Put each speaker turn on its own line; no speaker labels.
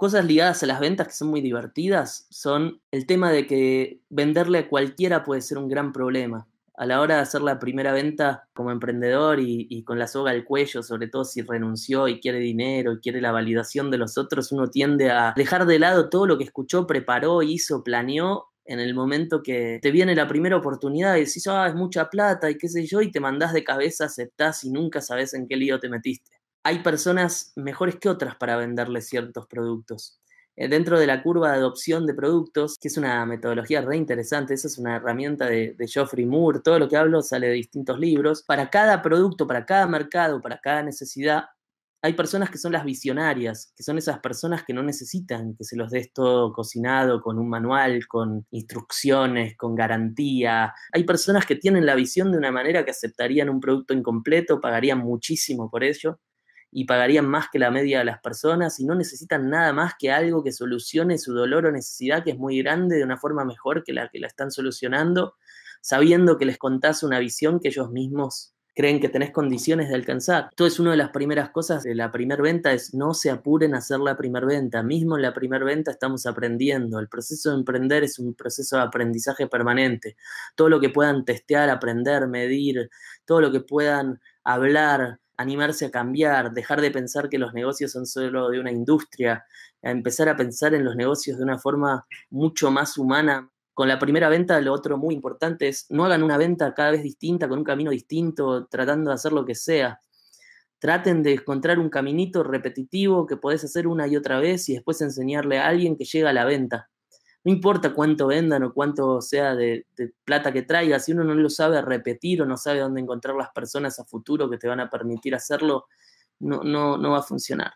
Cosas ligadas a las ventas que son muy divertidas son el tema de que venderle a cualquiera puede ser un gran problema. A la hora de hacer la primera venta como emprendedor y, con la soga al cuello, sobre todo si renunció y quiere dinero y quiere la validación de los otros, uno tiende a dejar de lado todo lo que escuchó, preparó, hizo, planeó en el momento que te viene la primera oportunidad y decís, ah, es mucha plata y qué sé yo, y te mandás de cabeza, aceptás y nunca sabes en qué lío te metiste hay personas mejores que otras para venderle ciertos productos. Eh, dentro de la curva de adopción de productos, que es una metodología re interesante, esa es una herramienta de, de Geoffrey Moore, todo lo que hablo sale de distintos libros. Para cada producto, para cada mercado, para cada necesidad, hay personas que son las visionarias, que son esas personas que no necesitan que se los des todo cocinado con un manual, con instrucciones, con garantía. Hay personas que tienen la visión de una manera que aceptarían un producto incompleto, pagarían muchísimo por ello y pagarían más que la media de las personas y no necesitan nada más que algo que solucione su dolor o necesidad que es muy grande de una forma mejor que la que la están solucionando, sabiendo que les contás una visión que ellos mismos creen que tenés condiciones de alcanzar. Esto es una de las primeras cosas de la primer venta, es no se apuren a hacer la primer venta. Mismo en la primer venta estamos aprendiendo. El proceso de emprender es un proceso de aprendizaje permanente. Todo lo que puedan testear, aprender, medir, todo lo que puedan hablar, animarse a cambiar, dejar de pensar que los negocios son solo de una industria, a empezar a pensar en los negocios de una forma mucho más humana. Con la primera venta, lo otro muy importante es no hagan una venta cada vez distinta, con un camino distinto, tratando de hacer lo que sea. Traten de encontrar un caminito repetitivo que podés hacer una y otra vez y después enseñarle a alguien que llega a la venta. No importa cuánto vendan o cuánto sea de, plata que traiga, si uno no lo sabe repetir o no sabe dónde encontrar las personas a futuro que te van a permitir hacerlo, no, no, no va a funcionar.